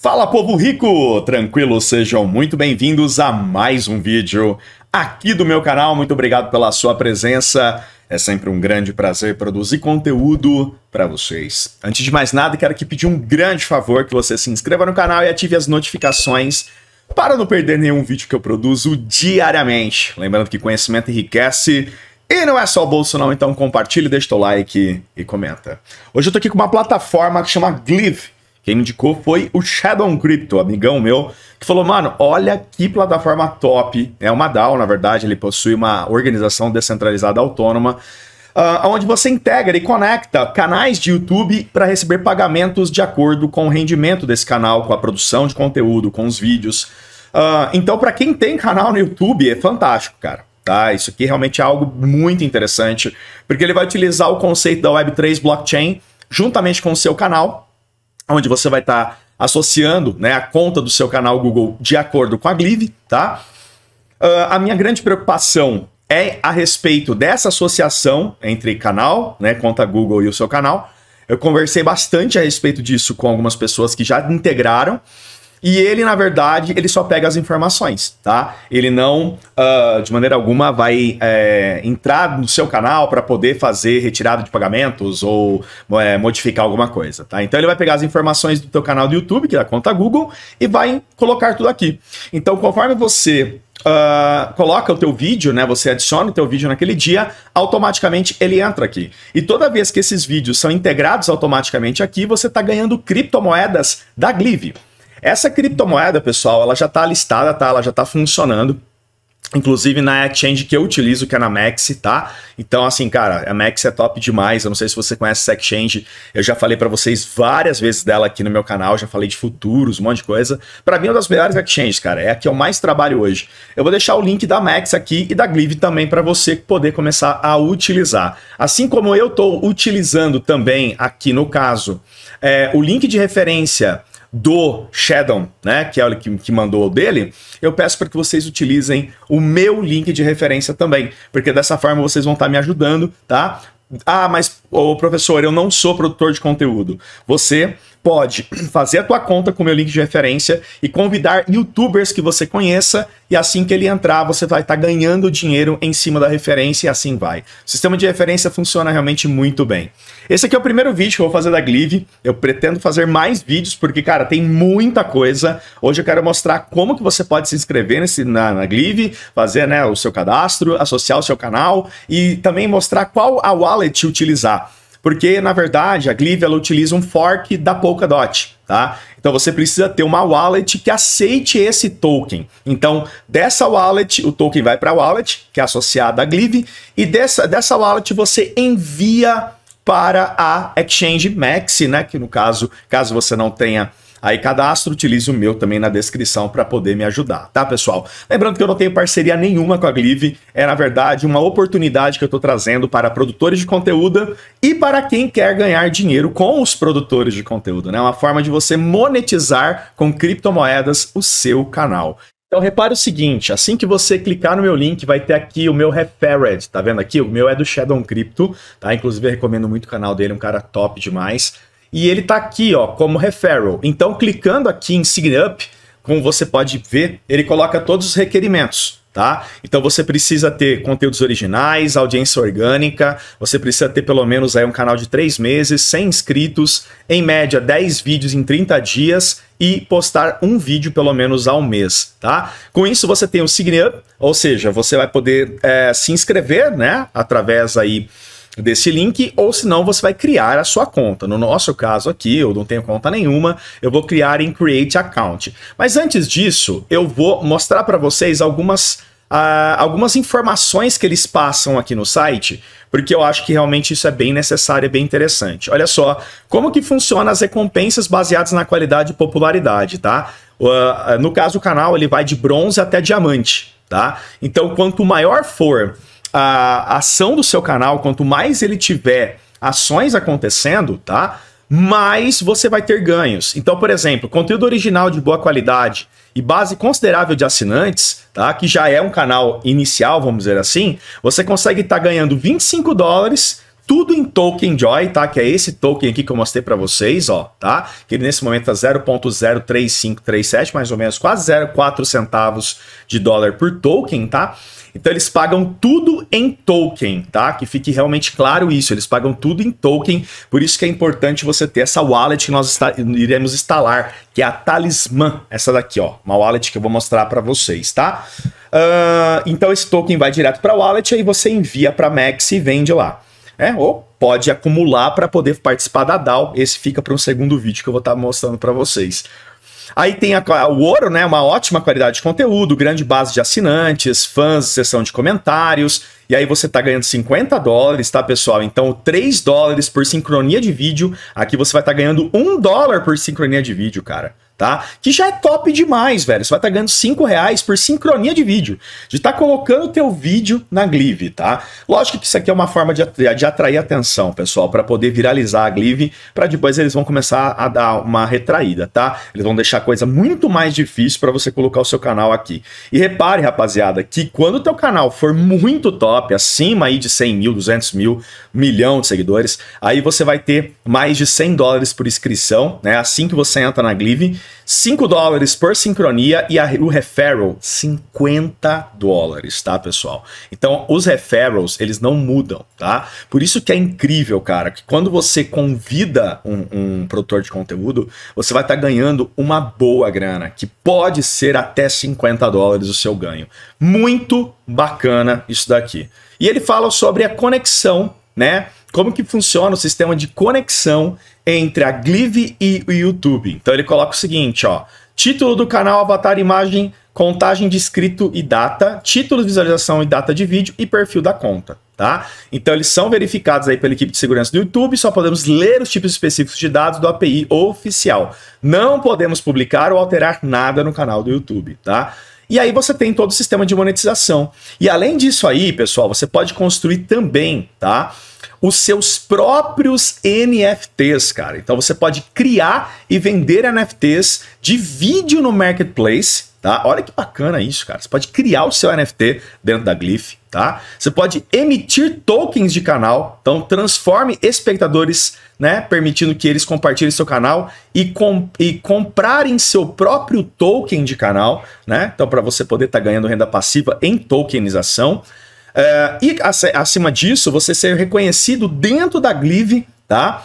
Fala povo rico, tranquilo, sejam muito bem-vindos a mais um vídeo aqui do meu canal. Muito obrigado pela sua presença. É sempre um grande prazer produzir conteúdo para vocês. Antes de mais nada, quero aqui pedir um grande favor que você se inscreva no canal e ative as notificações para não perder nenhum vídeo que eu produzo diariamente. Lembrando que conhecimento enriquece e não é só o bolso não, então compartilhe, deixa o like e comenta. Hoje eu tô aqui com uma plataforma que chama Glive quem me indicou foi o Shadow Crypto, amigão meu, que falou, mano, olha que plataforma top. É uma DAO, na verdade, ele possui uma organização descentralizada autônoma uh, onde você integra e conecta canais de YouTube para receber pagamentos de acordo com o rendimento desse canal, com a produção de conteúdo, com os vídeos. Uh, então, para quem tem canal no YouTube, é fantástico, cara. Tá? Isso aqui realmente é algo muito interessante, porque ele vai utilizar o conceito da Web3 blockchain juntamente com o seu canal onde você vai estar tá associando né, a conta do seu canal Google de acordo com a Glive, tá? Uh, a minha grande preocupação é a respeito dessa associação entre canal, né, conta Google e o seu canal. Eu conversei bastante a respeito disso com algumas pessoas que já integraram e ele, na verdade, ele só pega as informações, tá? Ele não, uh, de maneira alguma, vai é, entrar no seu canal para poder fazer retirada de pagamentos ou é, modificar alguma coisa, tá? Então ele vai pegar as informações do teu canal do YouTube, que é a conta Google, e vai colocar tudo aqui. Então, conforme você Uh, coloca o teu vídeo, né? Você adiciona o teu vídeo naquele dia, automaticamente ele entra aqui. E toda vez que esses vídeos são integrados automaticamente aqui, você está ganhando criptomoedas da Glive. Essa criptomoeda, pessoal, ela já está listada, tá? Ela já está funcionando. Inclusive na exchange que eu utilizo, que é na Maxi, tá? Então, assim, cara, a Maxi é top demais. Eu não sei se você conhece essa exchange. Eu já falei para vocês várias vezes dela aqui no meu canal. Já falei de futuros, um monte de coisa. Para mim, é uma das melhores exchanges, cara. É a que eu mais trabalho hoje. Eu vou deixar o link da Maxi aqui e da Glive também para você poder começar a utilizar. Assim como eu estou utilizando também aqui, no caso, é, o link de referência do Shadow, né, que é o que, que mandou o dele, eu peço para que vocês utilizem o meu link de referência também, porque dessa forma vocês vão estar tá me ajudando, tá? Ah, mas o professor, eu não sou produtor de conteúdo. Você pode fazer a tua conta com o meu link de referência e convidar youtubers que você conheça e assim que ele entrar, você vai estar tá ganhando dinheiro em cima da referência e assim vai. O sistema de referência funciona realmente muito bem. Esse aqui é o primeiro vídeo que eu vou fazer da Glive. Eu pretendo fazer mais vídeos porque, cara, tem muita coisa. Hoje eu quero mostrar como que você pode se inscrever nesse, na, na Glive, fazer né, o seu cadastro, associar o seu canal e também mostrar qual a wallet utilizar. Porque, na verdade, a Glive ela utiliza um fork da Polkadot, tá? Então você precisa ter uma wallet que aceite esse token. Então, dessa wallet, o token vai para a wallet, que é associada à Glive e dessa, dessa wallet você envia para a Exchange Maxi, né? Que no caso, caso você não tenha Aí cadastro, utilize o meu também na descrição para poder me ajudar, tá, pessoal? Lembrando que eu não tenho parceria nenhuma com a Glive, é na verdade uma oportunidade que eu estou trazendo para produtores de conteúdo e para quem quer ganhar dinheiro com os produtores de conteúdo, né? Uma forma de você monetizar com criptomoedas o seu canal. Então repare o seguinte, assim que você clicar no meu link, vai ter aqui o meu Referred, tá vendo aqui? O meu é do Shadow Crypto, tá? Inclusive eu recomendo muito o canal dele, é um cara top demais e ele está aqui ó, como referral. Então, clicando aqui em Sign Up, como você pode ver, ele coloca todos os requerimentos. Tá? Então você precisa ter conteúdos originais, audiência orgânica, você precisa ter pelo menos aí um canal de 3 meses, 100 inscritos, em média 10 vídeos em 30 dias e postar um vídeo pelo menos ao mês, tá? Com isso você tem o Sign Up, ou seja, você vai poder é, se inscrever, né, através aí desse link, ou senão você vai criar a sua conta. No nosso caso aqui, eu não tenho conta nenhuma, eu vou criar em Create Account. Mas antes disso, eu vou mostrar para vocês algumas Uh, algumas informações que eles passam aqui no site, porque eu acho que realmente isso é bem necessário e bem interessante. Olha só, como que funciona as recompensas baseadas na qualidade e popularidade, tá? Uh, no caso, o canal ele vai de bronze até diamante, tá? Então, quanto maior for a ação do seu canal, quanto mais ele tiver ações acontecendo, tá? Mais você vai ter ganhos. Então, por exemplo, conteúdo original de boa qualidade e base considerável de assinantes, tá? Que já é um canal inicial, vamos dizer assim, você consegue estar tá ganhando 25 dólares tudo em token Joy, tá? Que é esse token aqui que eu mostrei para vocês, ó, tá? Que ele nesse momento tá 0.03537, mais ou menos quase 0,4 centavos de dólar por token, tá? Então eles pagam tudo em token, tá? Que fique realmente claro isso, eles pagam tudo em token, por isso que é importante você ter essa wallet que nós iremos instalar, que é a Talismã, essa daqui, ó, uma wallet que eu vou mostrar para vocês, tá? Uh, então esse token vai direto para a wallet, aí você envia para Max e vende lá. É, ou pode acumular para poder participar da DAO. Esse fica para um segundo vídeo que eu vou estar tá mostrando para vocês. Aí tem a, o ouro, né? Uma ótima qualidade de conteúdo, grande base de assinantes, fãs, sessão de comentários. E aí você tá ganhando 50 dólares, tá, pessoal? Então, 3 dólares por sincronia de vídeo. Aqui você vai estar tá ganhando 1 dólar por sincronia de vídeo, cara tá? Que já é top demais, velho. Você vai estar tá ganhando 5 reais por sincronia de vídeo, de estar tá colocando o teu vídeo na Glive, tá? Lógico que isso aqui é uma forma de, de atrair atenção, pessoal, para poder viralizar a Glive, para depois eles vão começar a dar uma retraída, tá? Eles vão deixar a coisa muito mais difícil para você colocar o seu canal aqui. E repare, rapaziada, que quando o teu canal for muito top, acima aí de 100 mil, 200 mil, milhão de seguidores, aí você vai ter mais de 100 dólares por inscrição, né? Assim que você entra na Glive, 5 dólares por sincronia e a, o referral, 50 dólares, tá, pessoal? Então, os referrals, eles não mudam, tá? Por isso que é incrível, cara, que quando você convida um, um produtor de conteúdo, você vai estar tá ganhando uma boa grana, que pode ser até 50 dólares o seu ganho. Muito bacana isso daqui. E ele fala sobre a conexão, né? como que funciona o sistema de conexão entre a Glive e o YouTube. Então ele coloca o seguinte, ó. Título do canal, avatar, imagem, contagem de inscrito e data, título de visualização e data de vídeo e perfil da conta, tá? Então eles são verificados aí pela equipe de segurança do YouTube, só podemos ler os tipos específicos de dados do API oficial. Não podemos publicar ou alterar nada no canal do YouTube, tá? E aí você tem todo o sistema de monetização. E além disso aí, pessoal, você pode construir também, tá? Os seus próprios NFTs, cara. Então você pode criar e vender NFTs de vídeo no marketplace, tá? Olha que bacana isso, cara. Você pode criar o seu NFT dentro da Glyph tá? Você pode emitir tokens de canal, então transforme espectadores, né, permitindo que eles compartilhem seu canal e, e comprarem seu próprio token de canal, né? Então para você poder estar tá ganhando renda passiva em tokenização. Uh, e acima disso, você ser reconhecido dentro da Glive, tá?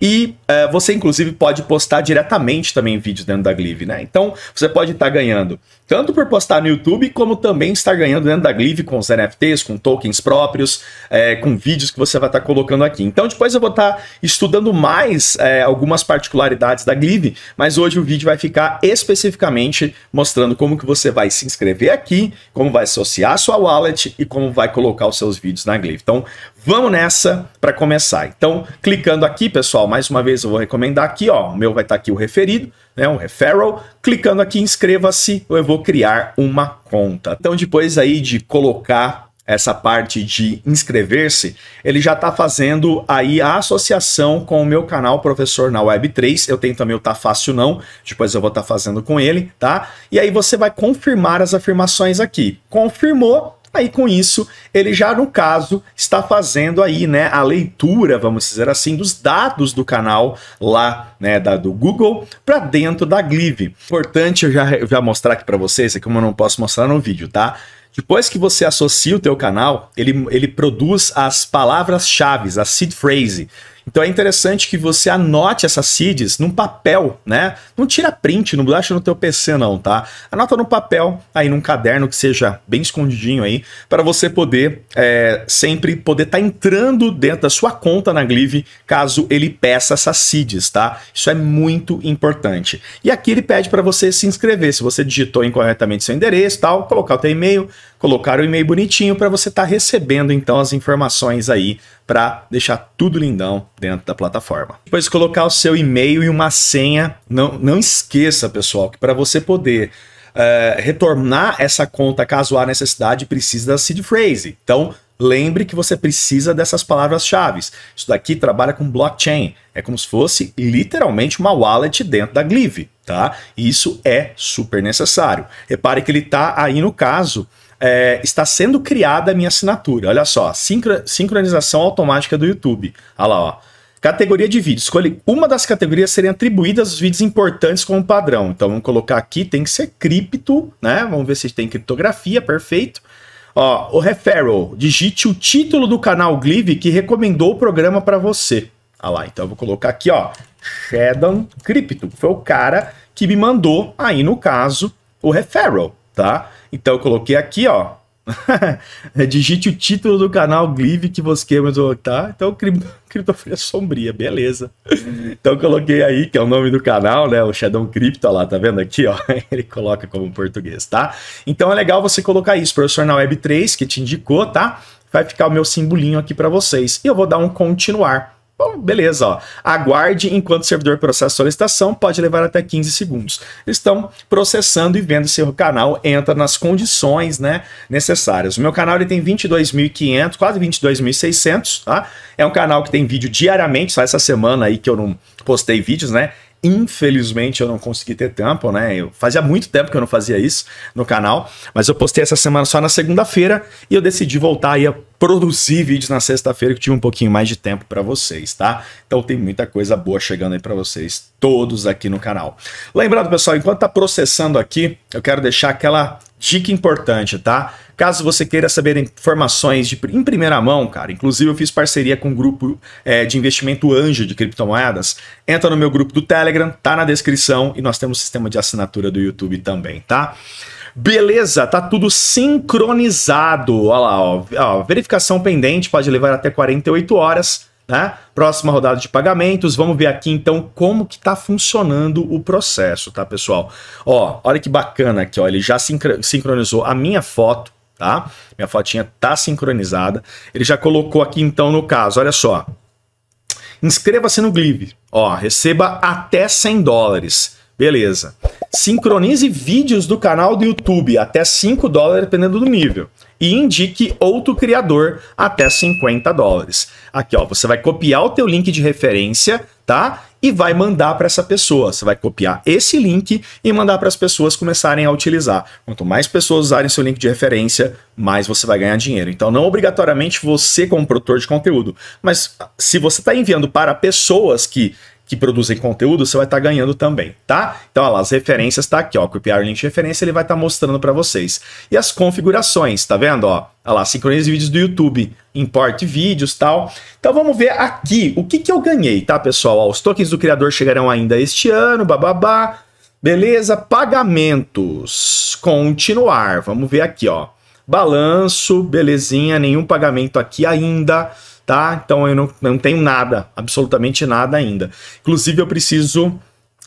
E uh, você, inclusive, pode postar diretamente também vídeos dentro da Glive, né? Então, você pode estar tá ganhando tanto por postar no YouTube, como também estar ganhando dentro da Glive com os NFTs, com tokens próprios, é, com vídeos que você vai estar tá colocando aqui. Então depois eu vou estar tá estudando mais é, algumas particularidades da Glive, mas hoje o vídeo vai ficar especificamente mostrando como que você vai se inscrever aqui, como vai associar a sua wallet e como vai colocar os seus vídeos na Glive. Então vamos nessa para começar. Então clicando aqui, pessoal, mais uma vez eu vou recomendar aqui, ó, o meu vai estar tá aqui o referido, né, um referral, clicando aqui inscreva-se, eu vou criar uma conta. Então depois aí de colocar essa parte de inscrever-se, ele já está fazendo aí a associação com o meu canal Professor na Web3. Eu tenho também o Tá Fácil Não, depois eu vou estar tá fazendo com ele, tá? E aí você vai confirmar as afirmações aqui. Confirmou, Aí com isso, ele já no caso está fazendo aí, né, a leitura, vamos dizer assim, dos dados do canal lá, né, da, do Google para dentro da Glive. Importante eu já, já mostrar aqui para vocês, é como eu não posso mostrar no vídeo, tá? Depois que você associa o teu canal, ele, ele produz as palavras-chave, a seed phrase, então é interessante que você anote essas seeds num papel, né? Não tira print, não baixa no teu PC não, tá? Anota no papel, aí num caderno que seja bem escondidinho aí, para você poder é, sempre poder estar tá entrando dentro da sua conta na Glive, caso ele peça essas seeds, tá? Isso é muito importante. E aqui ele pede para você se inscrever, se você digitou incorretamente seu endereço, tal, colocar o teu e-mail, colocar o e-mail bonitinho para você estar tá recebendo então as informações aí para deixar tudo lindão dentro da plataforma. Depois colocar o seu e-mail e uma senha, não, não esqueça, pessoal, que para você poder uh, retornar essa conta caso há necessidade, precisa da seed phrase. Então, Lembre que você precisa dessas palavras-chave. Isso daqui trabalha com blockchain. É como se fosse literalmente uma wallet dentro da Glive, tá? E isso é super necessário. Repare que ele está aí no caso é, está sendo criada a minha assinatura. Olha só, sincro, sincronização automática do YouTube. Olha lá, ó. Categoria de vídeo. Escolhe uma das categorias serem atribuídas os vídeos importantes como padrão. Então vamos colocar aqui, tem que ser cripto, né? Vamos ver se tem criptografia, perfeito. Ó, o referral, digite o título do canal Glive que recomendou o programa para você. Olha lá, então eu vou colocar aqui, ó, Shedon Crypto, foi o cara que me mandou aí no caso o referral, tá? Então eu coloquei aqui, ó. Digite o título do canal Glive que você quer tá? Então, cripto, Sombria, beleza. Então, eu coloquei aí, que é o nome do canal, né? O Shadow Crypto, lá, tá vendo aqui, ó? Ele coloca como português, tá? Então, é legal você colocar isso, professor na Web3, que te indicou, tá? Vai ficar o meu simbolinho aqui para vocês. E eu vou dar um continuar. Bom, beleza, ó. Aguarde enquanto o servidor processa a solicitação, pode levar até 15 segundos. Estão processando e vendo se o canal entra nas condições né, necessárias. O meu canal ele tem 22.500, quase 22.600, tá? É um canal que tem vídeo diariamente, só essa semana aí que eu não postei vídeos, né? Infelizmente eu não consegui ter tempo, né? Eu fazia muito tempo que eu não fazia isso no canal, mas eu postei essa semana só na segunda-feira e eu decidi voltar aí a produzir vídeos na sexta-feira que eu tive um pouquinho mais de tempo para vocês, tá? Então tem muita coisa boa chegando aí para vocês todos aqui no canal. Lembrando, pessoal, enquanto tá processando aqui, eu quero deixar aquela Dica importante, tá? Caso você queira saber informações de, em primeira mão, cara, inclusive eu fiz parceria com o um grupo é, de investimento anjo de criptomoedas, entra no meu grupo do Telegram, tá na descrição e nós temos sistema de assinatura do YouTube também, tá? Beleza, tá tudo sincronizado. Olha lá, ó, ó verificação pendente pode levar até 48 horas né? Próxima rodada de pagamentos, vamos ver aqui então como que está funcionando o processo, tá, pessoal? Ó, olha que bacana aqui, ó, ele já sincronizou a minha foto, tá? Minha fotinha tá sincronizada. Ele já colocou aqui então no caso, olha só. Inscreva-se no Glib, ó, receba até 100 dólares. Beleza. Sincronize vídeos do canal do YouTube até 5 dólares dependendo do nível e indique outro criador até 50 dólares. Aqui, ó, você vai copiar o teu link de referência, tá? E vai mandar para essa pessoa. Você vai copiar esse link e mandar para as pessoas começarem a utilizar. Quanto mais pessoas usarem seu link de referência, mais você vai ganhar dinheiro. Então, não obrigatoriamente você como produtor de conteúdo, mas se você está enviando para pessoas que que produzem conteúdo, você vai estar tá ganhando também, tá? Então, lá, as referências tá aqui, ó, copiar o link de referência, ele vai estar tá mostrando para vocês. E as configurações, tá vendo, ó? Olha lá, sincronize vídeos do YouTube, importe vídeos tal. Então vamos ver aqui o que, que eu ganhei, tá, pessoal? Ó, os tokens do criador chegarão ainda este ano, bababá. Beleza, pagamentos, continuar. Vamos ver aqui, ó. Balanço, belezinha, nenhum pagamento aqui ainda tá? Então eu não, não tenho nada, absolutamente nada ainda. Inclusive eu preciso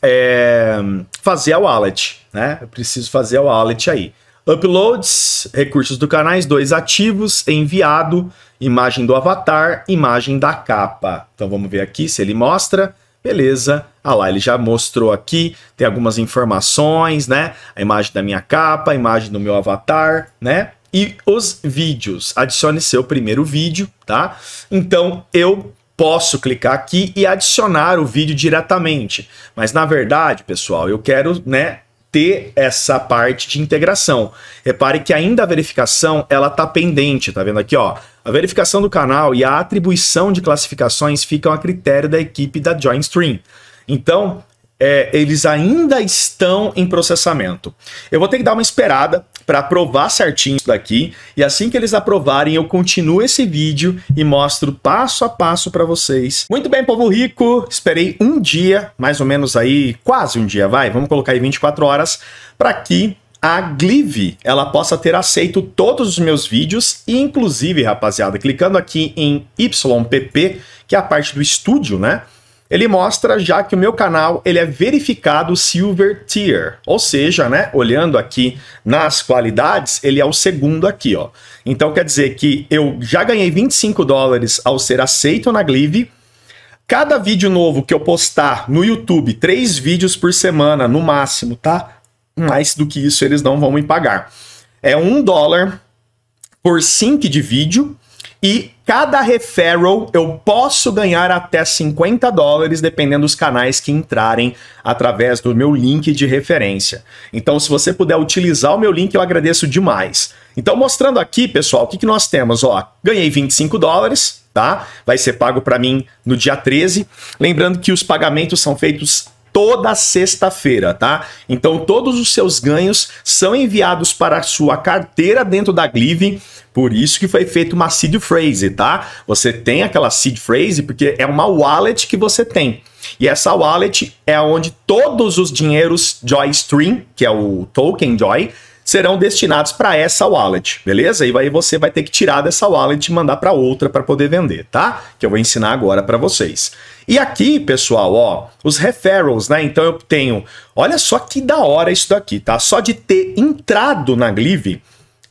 é, fazer a wallet, né? Eu preciso fazer a wallet aí. Uploads, recursos do canais, dois ativos, enviado, imagem do avatar, imagem da capa. Então vamos ver aqui se ele mostra. Beleza, ah lá, ele já mostrou aqui, tem algumas informações, né? A imagem da minha capa, a imagem do meu avatar, né? e os vídeos. Adicione seu primeiro vídeo, tá? Então eu posso clicar aqui e adicionar o vídeo diretamente. Mas na verdade, pessoal, eu quero, né, ter essa parte de integração. Repare que ainda a verificação ela tá pendente, tá vendo aqui, ó? A verificação do canal e a atribuição de classificações ficam a critério da equipe da JoinStream. Então, é, eles ainda estão em processamento. Eu vou ter que dar uma esperada para aprovar certinho isso daqui. E assim que eles aprovarem, eu continuo esse vídeo e mostro passo a passo para vocês. Muito bem, povo rico, esperei um dia, mais ou menos aí, quase um dia, vai, vamos colocar aí 24 horas, para que a Glive ela possa ter aceito todos os meus vídeos, e inclusive, rapaziada, clicando aqui em YPP, que é a parte do estúdio, né? ele mostra já que o meu canal ele é verificado Silver Tier, ou seja, né, olhando aqui nas qualidades, ele é o segundo aqui, ó. Então quer dizer que eu já ganhei 25 dólares ao ser aceito na Glive. Cada vídeo novo que eu postar no YouTube, três vídeos por semana no máximo, tá? Mais do que isso eles não vão me pagar. É um dólar por sync de vídeo e Cada referral eu posso ganhar até 50 dólares, dependendo dos canais que entrarem através do meu link de referência. Então, se você puder utilizar o meu link, eu agradeço demais. Então, mostrando aqui, pessoal, o que, que nós temos? Ó, ganhei 25 dólares, tá? Vai ser pago para mim no dia 13. Lembrando que os pagamentos são feitos toda sexta-feira, tá? Então todos os seus ganhos são enviados para a sua carteira dentro da Glive, por isso que foi feito uma seed phrase, tá? Você tem aquela seed phrase porque é uma wallet que você tem. E essa wallet é onde todos os dinheiros Joystream, que é o token Joy, serão destinados para essa wallet, beleza? E aí você vai ter que tirar dessa wallet e mandar para outra para poder vender, tá? Que eu vou ensinar agora para vocês. E aqui, pessoal, ó, os referrals, né? Então eu tenho, olha só que da hora isso daqui, tá? Só de ter entrado na Glive,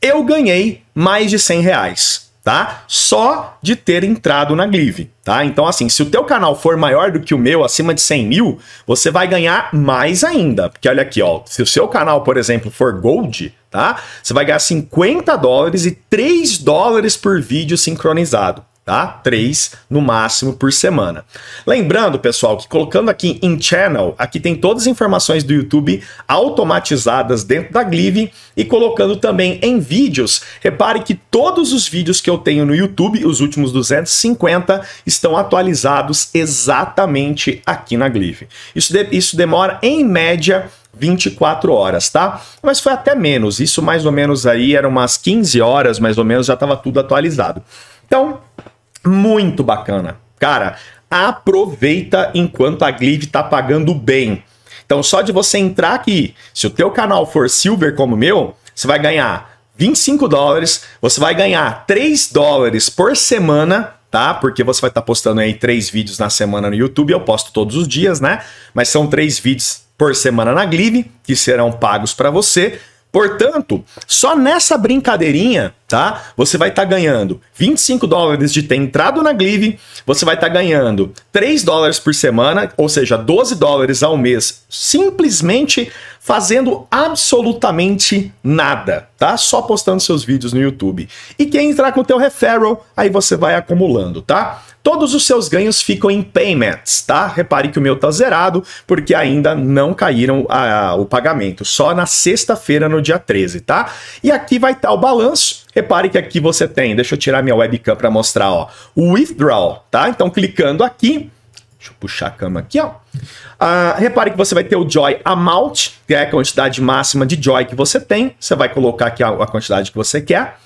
eu ganhei mais de 100 reais tá? Só de ter entrado na Glive, tá? Então, assim, se o teu canal for maior do que o meu, acima de 100 mil, você vai ganhar mais ainda. Porque olha aqui, ó, se o seu canal, por exemplo, for Gold, tá? Você vai ganhar 50 dólares e 3 dólares por vídeo sincronizado tá? Três no máximo por semana. Lembrando, pessoal, que colocando aqui em channel, aqui tem todas as informações do YouTube automatizadas dentro da Glive e colocando também em vídeos. Repare que todos os vídeos que eu tenho no YouTube, os últimos 250, estão atualizados exatamente aqui na Glive. Isso, de, isso demora em média 24 horas, tá? Mas foi até menos, isso mais ou menos aí eram umas 15 horas, mais ou menos, já estava tudo atualizado. Então, muito bacana. Cara, aproveita enquanto a Glide tá pagando bem. Então, só de você entrar aqui, se o teu canal for silver como o meu, você vai ganhar 25 dólares, você vai ganhar 3 dólares por semana, tá? Porque você vai estar tá postando aí 3 vídeos na semana no YouTube, eu posto todos os dias, né? Mas são 3 vídeos por semana na Glive que serão pagos para você. Portanto, só nessa brincadeirinha tá? Você vai estar tá ganhando 25 dólares de ter entrado na Glive, você vai estar tá ganhando 3 dólares por semana, ou seja, 12 dólares ao mês, simplesmente fazendo absolutamente nada, tá? Só postando seus vídeos no YouTube. E quem entrar com o teu referral, aí você vai acumulando, tá? Todos os seus ganhos ficam em payments, tá? Repare que o meu tá zerado, porque ainda não caíram a, a, o pagamento, só na sexta-feira, no dia 13, tá? E aqui vai estar tá o balanço, Repare que aqui você tem, deixa eu tirar minha webcam para mostrar, ó, o withdraw, tá? Então clicando aqui, Deixa eu puxar a cama aqui, ó. Ah, repare que você vai ter o joy amount, que é a quantidade máxima de joy que você tem. Você vai colocar aqui a, a quantidade que você quer.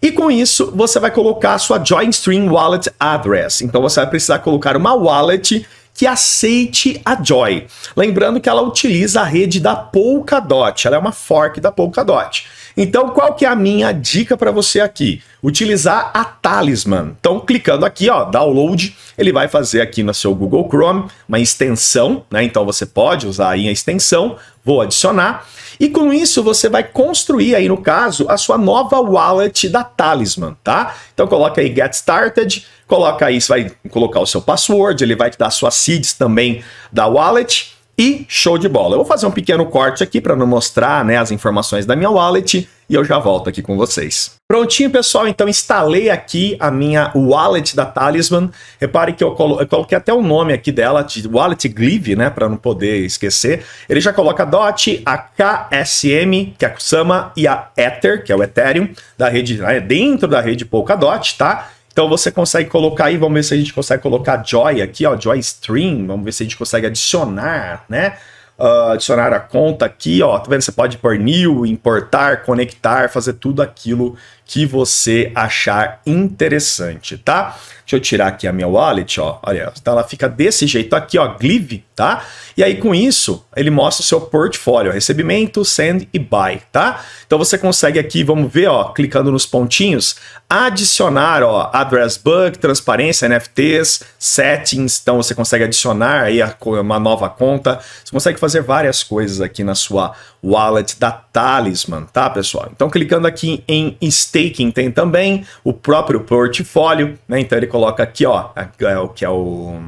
E com isso, você vai colocar a sua Join Stream Wallet Address. Então você vai precisar colocar uma wallet que aceite a Joy. Lembrando que ela utiliza a rede da Polkadot, ela é uma fork da Polkadot. Então, qual que é a minha dica para você aqui? Utilizar a Talisman. Então, clicando aqui, ó, download, ele vai fazer aqui no seu Google Chrome uma extensão, né? Então você pode usar aí a extensão, vou adicionar. E com isso você vai construir aí no caso a sua nova wallet da Talisman, tá? Então coloca aí get started, coloca aí, você vai colocar o seu password, ele vai te dar suas seeds também da wallet e show de bola. Eu vou fazer um pequeno corte aqui para não mostrar né, as informações da minha wallet e eu já volto aqui com vocês. Prontinho, pessoal. Então, instalei aqui a minha wallet da Talisman. Repare que eu, colo eu coloquei até o nome aqui dela, de Wallet Glive, né? Para não poder esquecer. Ele já coloca a DOT, a KSM, que é a Kusama, e a Ether, que é o Ethereum, da rede, né, dentro da rede Polkadot, tá? Então você consegue colocar aí, vamos ver se a gente consegue colocar Joy aqui, ó, Joy Stream, vamos ver se a gente consegue adicionar, né? Uh, adicionar a conta aqui, ó, tá vendo? Você pode pôr new, importar, conectar, fazer tudo aquilo que você achar interessante, tá? Deixa eu tirar aqui a minha wallet, ó. Olha, então ela fica desse jeito aqui, ó, Glive, tá? E aí com isso, ele mostra o seu portfólio, recebimento, send e buy, tá? Então você consegue aqui, vamos ver, ó, clicando nos pontinhos, adicionar, ó, address book, transparência, NFTs, settings, então você consegue adicionar aí uma nova conta, você consegue fazer várias coisas aqui na sua wallet da Talisman, tá, pessoal? Então, clicando aqui em staking, tem também o próprio portfólio, né? Então, ele coloca aqui, ó, é o que é o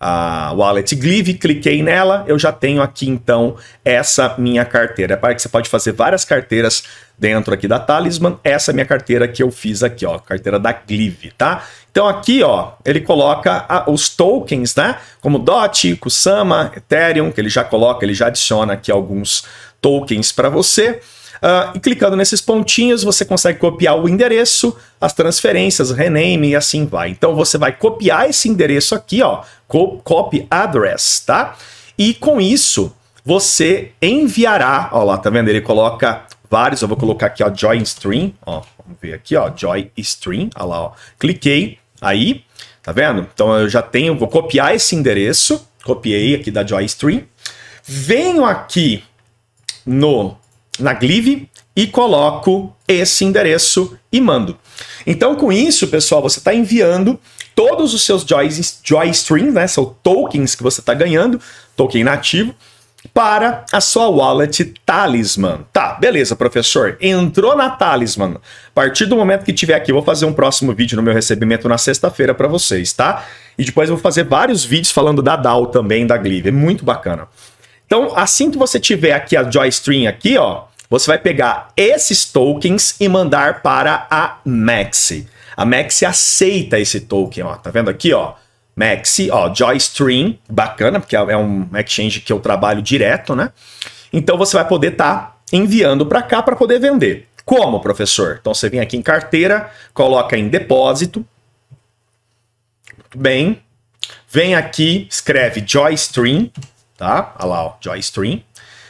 a wallet Glive, cliquei nela, eu já tenho aqui então essa minha carteira. Para que você pode fazer várias carteiras dentro aqui da Talisman. Essa é minha carteira que eu fiz aqui, ó, carteira da Glive, tá? Então aqui, ó, ele coloca a, os tokens, né? Como DOT, Kusama, Ethereum, que ele já coloca, ele já adiciona aqui alguns tokens para você. Uh, e clicando nesses pontinhos, você consegue copiar o endereço, as transferências, rename e assim vai. Então você vai copiar esse endereço aqui, ó, copy address, tá? E com isso, você enviará, ó lá, tá vendo? Ele coloca vários, eu vou colocar aqui, ó, join stream, ó, vamos ver aqui, ó, join stream, ó lá, ó. Cliquei aí, tá vendo? Então eu já tenho, vou copiar esse endereço, copiei aqui da join stream. Venho aqui no na Glive e coloco esse endereço e mando. Então, com isso, pessoal, você está enviando todos os seus joys, joy streams, né, são tokens que você está ganhando, token nativo, para a sua wallet Talisman. Tá, beleza, professor. Entrou na Talisman. A partir do momento que tiver aqui, vou fazer um próximo vídeo no meu recebimento na sexta-feira para vocês, tá? E depois eu vou fazer vários vídeos falando da DAO também, da Glive. É muito bacana. Então, assim que você tiver aqui a Joystream aqui, ó, você vai pegar esses tokens e mandar para a Maxi a Maxi aceita esse token, ó. Tá vendo aqui, ó? Maxi, ó, Joystream, bacana, porque é um exchange que eu trabalho direto, né? Então você vai poder estar tá enviando para cá para poder vender. Como, professor? Então você vem aqui em carteira, coloca em depósito. Muito bem. Vem aqui, escreve Joystream, tá? Olha lá, ó, Joystream.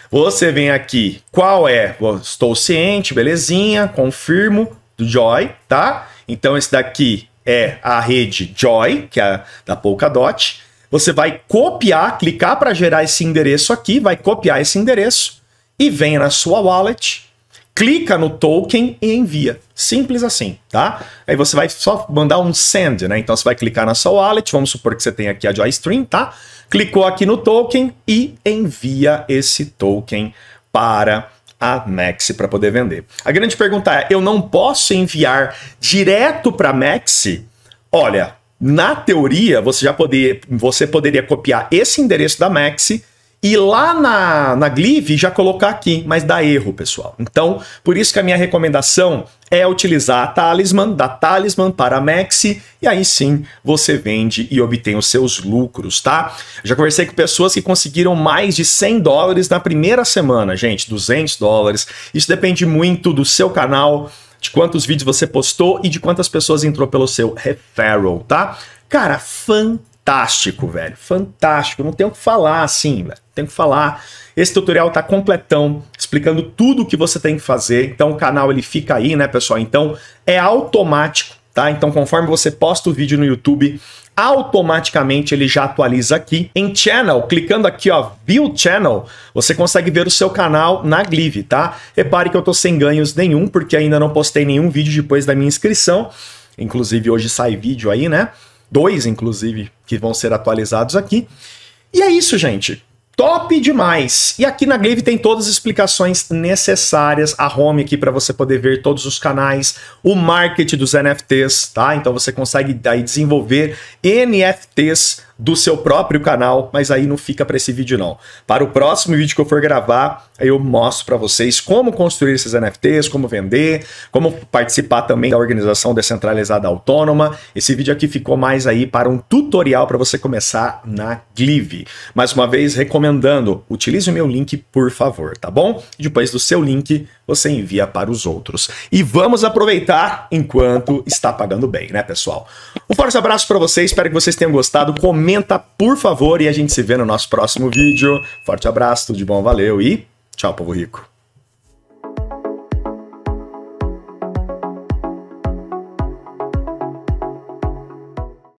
Você vem aqui, qual é? Estou ciente, belezinha, confirmo, do Joy, tá? Então esse daqui é a rede Joy, que é da Polkadot. Você vai copiar, clicar para gerar esse endereço aqui, vai copiar esse endereço e vem na sua wallet, clica no token e envia. Simples assim, tá? Aí você vai só mandar um send, né? Então você vai clicar na sua wallet, vamos supor que você tem aqui a Joystream, tá? Clicou aqui no token e envia esse token para a Maxi para poder vender. A grande pergunta é: eu não posso enviar direto para a Maxi? Olha, na teoria, você já poderia, você poderia copiar esse endereço da Maxi e lá na, na Glive já colocar aqui, mas dá erro, pessoal. Então, por isso que a minha recomendação é utilizar a Talisman, da Talisman para a Maxi, e aí sim você vende e obtém os seus lucros, tá? Já conversei com pessoas que conseguiram mais de 100 dólares na primeira semana, gente, 200 dólares. Isso depende muito do seu canal, de quantos vídeos você postou e de quantas pessoas entrou pelo seu referral, tá? Cara, fantástico fantástico, velho. Fantástico. Não tenho o que falar assim, velho. Tenho que falar. Esse tutorial tá completão, explicando tudo o que você tem que fazer. Então o canal ele fica aí, né, pessoal? Então é automático, tá? Então conforme você posta o vídeo no YouTube, automaticamente ele já atualiza aqui. Em Channel, clicando aqui, ó, View Channel, você consegue ver o seu canal na Glive, tá? Repare que eu tô sem ganhos nenhum, porque ainda não postei nenhum vídeo depois da minha inscrição. Inclusive hoje sai vídeo aí, né? dois, inclusive, que vão ser atualizados aqui. E é isso, gente. Top demais! E aqui na Glaive tem todas as explicações necessárias, a home aqui para você poder ver todos os canais, o marketing dos NFTs, tá? Então você consegue daí desenvolver NFTs do seu próprio canal, mas aí não fica para esse vídeo não. Para o próximo vídeo que eu for gravar, eu mostro para vocês como construir esses NFTs, como vender, como participar também da organização descentralizada autônoma. Esse vídeo aqui ficou mais aí para um tutorial para você começar na Glive. Mais uma vez recomendando, utilize o meu link por favor, tá bom? Depois do seu link, você envia para os outros. E vamos aproveitar enquanto está pagando bem, né, pessoal? Um forte abraço para vocês, espero que vocês tenham gostado. Comenta, por favor, e a gente se vê no nosso próximo vídeo. Forte abraço, tudo de bom, valeu e tchau, povo rico.